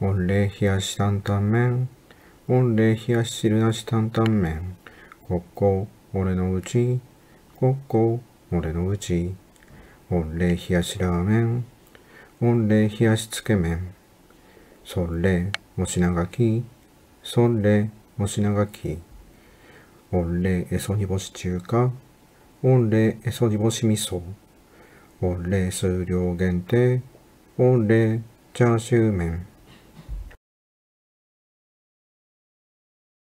御礼冷やし担々麺。御礼冷やし汁なし担々麺。ここ、俺のうち。ここ、俺のうち。御礼冷やしラーメン。御礼冷やしつけ麺。それ、もし長き。それ、もし長き。御礼えそ煮干し中華。御礼えそ煮干し味噌。御礼数量限定。御礼チャーシュー麺。